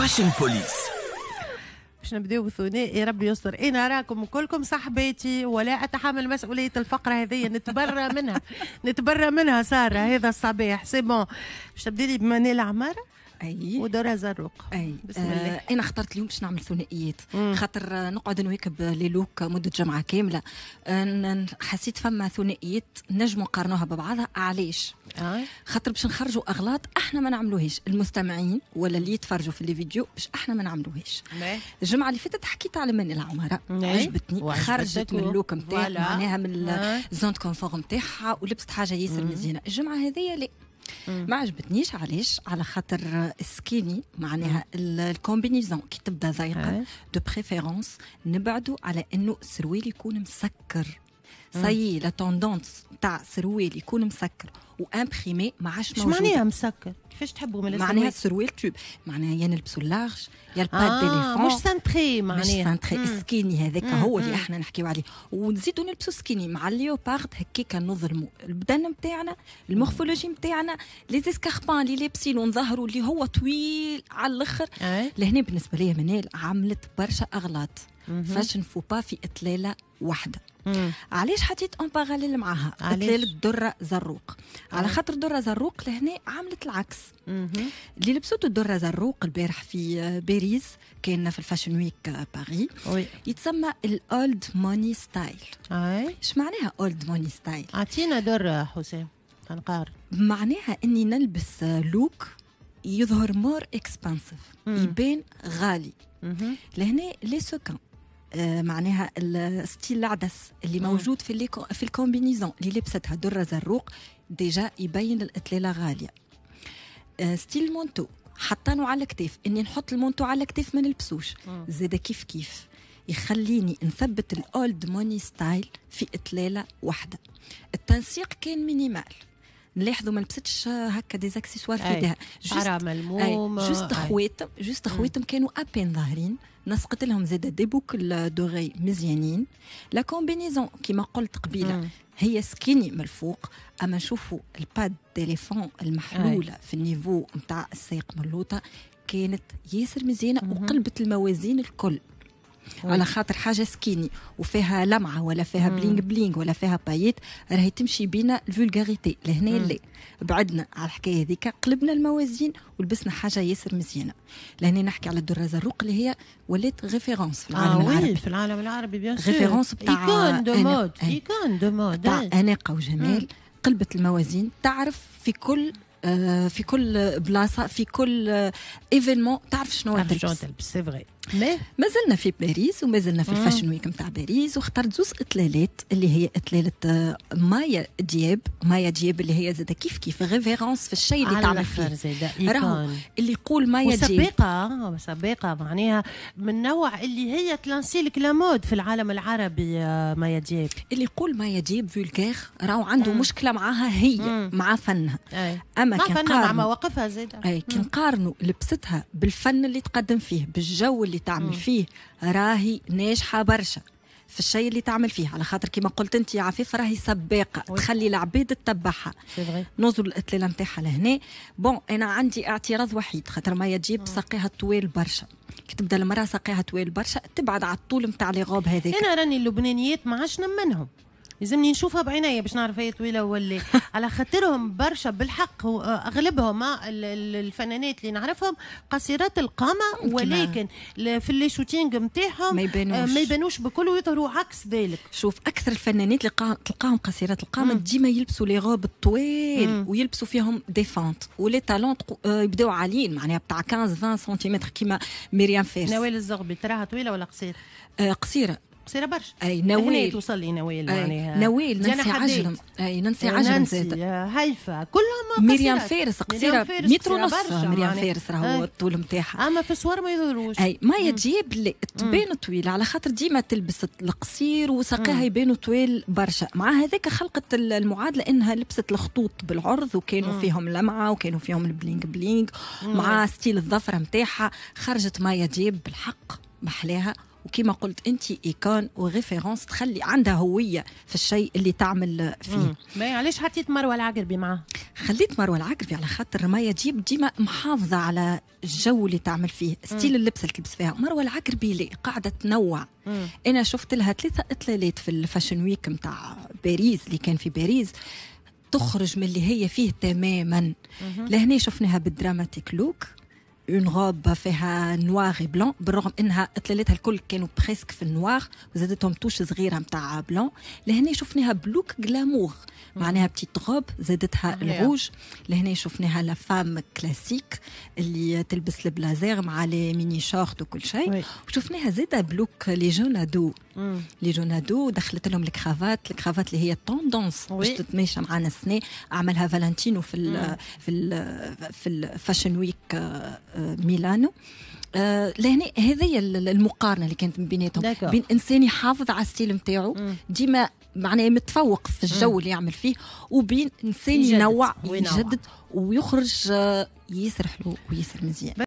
فاشن بوليس باش نبداو بثنائي ربي يستر انا راكم كلكم صاحباتي ولا اتحمل مسؤوليه الفقره هذه نتبرى منها نتبرى منها ساره هذا الصباح سي بون باش تبدي لي بمنال عماره اي ودورها زروق اي بسم الله آه انا اخترت اليوم باش نعمل ثنائيات خاطر نقعد نواكب لي لوك مده جمعه كامله آه، حسيت فما ثنائيات نجم نقارنوها ببعضها علاش آه. خاطر باش نخرجوا اغلاط احنا ما نعملوهاش المستمعين ولا اللي يتفرجوا في لي فيديو باش احنا ما نعملوهاش الجمعه اللي فاتت حكيت على من العمارة عجبتني خرجت من اللوك نتاعها معناها من الزون آه. كونفور نتاعها ولبست حاجه ياسر مزيانه الجمعه هذه لا ما عجبتنيش علاش على خاطر سكيني معناها الكومبينيزون كي تبدا ضيقه دو بريفيرونس نبعدوا على انه السروال يكون مسكر سي لا توندونس تاع سروال يكون مسكر وامبريمي ما عادش موجود معناها مسكر كيفاش تحبوا من معناها السروال تشوب معناها يا نلبسوا اللارج يا الباد آه، ليفون مش سانتري معناها مش سانتري سكيني هذاك هو اللي احنا نحكيو عليه ونزيدوا نلبسوا سكيني مع الليوبارد هكاك نظلموا البدن نتاعنا المورفولوجي نتاعنا لي زيسكاربان اللي لابسين ونظهروا اللي هو طويل على الاخر لهنا بالنسبه لي منال عملت برشا اغلاط فاش نفو با في اطلاله واحده علاش حطيت اون باراليل معاها قلت الدره زروق على آه. خاطر الدره زروق لهنا عملت العكس اللي لبسته الدره زروق البارح في آه، باريس كان في الفاشن ويك آه، باري وي. يتسمى الاولد موني ستايل اش معناها اولد موني ستايل اعطينا دره حسام تنقار معناها اني نلبس لوك يظهر مور اكسبانسيف يبان غالي لهنا لي سوكان آه، معناها الستيل العدس اللي موجود في في الكومبينيزون اللي لبستها دره زروق ديجا يبين الاطلاله غاليه آه، ستيل مونتو حطانو على الكتف اني نحط المونتو على الكتف ما نلبسوش زاده كيف كيف يخليني نثبت الاولد موني ستايل في اطلاله واحده التنسيق كان مينيمال نلاحظوا ما لبستش هكا ديزاكسيسوار في يدها شعرها جوست خواتم جوست خواتم كانوا ابين ظاهرين نسقت لهم زاد دي بوكل دوغي مزيانين لا كومبينيزون كيما قلت قبيله هي سكيني من الفوق اما نشوفوا الباد تليفون المحلوله في النيفو نتاع السيق من اللوطه كانت ياسر مزيانه وقلبت الموازين الكل وي. على خاطر حاجه سكيني وفيها لمعه ولا فيها مم. بلينغ بلينغ ولا فيها بايت راهي تمشي بينا الفولغاريتي لهنا لا بعدنا على الحكايه هذيك قلبنا الموازين ولبسنا حاجه ياسر مزيانه لهنا نحكي على الدره زروق اللي هي ولات ريفيرونس في آه العالم آه العربي في العالم العربي بيان سور ريفيرونس بتاع ايكون دو مود ايكون دو مود اناقه وجمال قلبت الموازين تعرف في كل آه، في كل بلاصه في كل ايفينمون آه، تعرف شنو تعرف شنو تلبس سي ما زلنا في باريس وما زلنا في الفاشن ويك نتاع باريس واخترت زوز اطلالات اللي هي اطلاله آه، مايا دياب مايا دياب اللي هي زاده كيف كيف ريفيرونس في الشيء اللي تعمل فيه راهو اللي يقول مايا دياب وسابقه آه، سابقه معناها من نوع اللي هي تلانسي لك مود في العالم العربي آه، مايا دياب اللي يقول مايا دياب فولكير راهو عنده مشكله معاها هي مع فنها أي. اما مع فنها مع مواقفها زاده كي نقارنوا لبستها بالفن اللي تقدم فيه بالجو اللي تعمل فيه راهي ناجحه برشا في الشيء اللي تعمل فيه على خاطر كما قلت انت يا عفيف راهي سباقه وي. تخلي العباد تتبعها نوصل الاطلاله نتاعها لهنا بون انا عندي اعتراض وحيد خاطر ما يجيب ساقيها طويل برشا كي تبدا المراه ساقيها طويل برشا تبعد على الطول نتاع لي غوب هذاك انا راني اللبنانيات ما عادش نمنهم يلزمني نشوفها بعيني باش نعرف هي طويله ولا على خاطرهم برشا بالحق اغلبهم الفنانات اللي نعرفهم قصيرات القامه ولكن في اللي شوتينغ نتاعهم ما يبانوش آه، ما يبانوش بكل ويظهروا عكس ذلك شوف اكثر الفنانات اللي تلقاهم قصيرات القامه ديما يلبسوا لي غوب الطويل ويلبسوا فيهم دي ولي تالون يبداو عاليين معناها بتاع 15 20 سنتيمتر كيما مريم فيرس نوال الزغبي تراها طويله ولا قصيره؟ آه قصيره قصيره قصيره برشا اي نويل توصل نويل معناها نويل ننسي عجرم اي ننسي عجرم ننسي هيفا كلهم مريم فارس قصيره متر ونص مريم فارس راهو الطول نتاعها اما في الصور ما يظهروش اي ما تجيب تبان طويله على خاطر ديما تلبس القصير وساقيها يبانوا طويل برشا مع هذاك خلقت المعادله انها لبست الخطوط بالعرض وكانوا فيهم لمعه وكانوا فيهم البلينغ بلينغ مع ستيل الظفره نتاعها خرجت مايا دياب بالحق محلاها وكما قلت انت ايكون وريفيرونس تخلي عندها هويه في الشيء اللي تعمل فيه ما علاش حطيت مروه العقربي معاه خليت مروه العقربي على خاطر مايا تجيب ديما محافظه على الجو اللي تعمل فيه ستيل اللبسه اللي تلبس فيها مروه العقربي اللي قاعده تنوع انا شفت لها ثلاثه اطلالات في الفاشن ويك نتاع باريس اللي كان في باريس تخرج من اللي هي فيه تماما لهنا شفناها بالدراماتيك لوك اون روب فيها نوار بلون بالرغم انها اطلالتها الكل كانوا بريسك في النوار وزادتهم توش صغيره نتاع بلون لهنا شفناها بلوك غلامور معناها بتيت روب زادتها الروج لهنا شفناها لا فام كلاسيك اللي تلبس البلازير مع لي ميني شورت وكل شيء وشفناها زاده بلوك لي جون ادو لي جون ادو دخلت لهم الكرافات الكرافات اللي هي التوندونس باش تتماشى معنا السنه عملها فالنتينو في mm. في في الفاشن آه، ويك ميلانو آه، لهنا هذه المقارنه اللي كانت بيناتهم بين انسان يحافظ على الستيل نتاعو ديما معناه متفوق في الجو اللي يعمل فيه وبين انسان ينوع ويجدد ويخرج ياسر حلو وياسر مزيان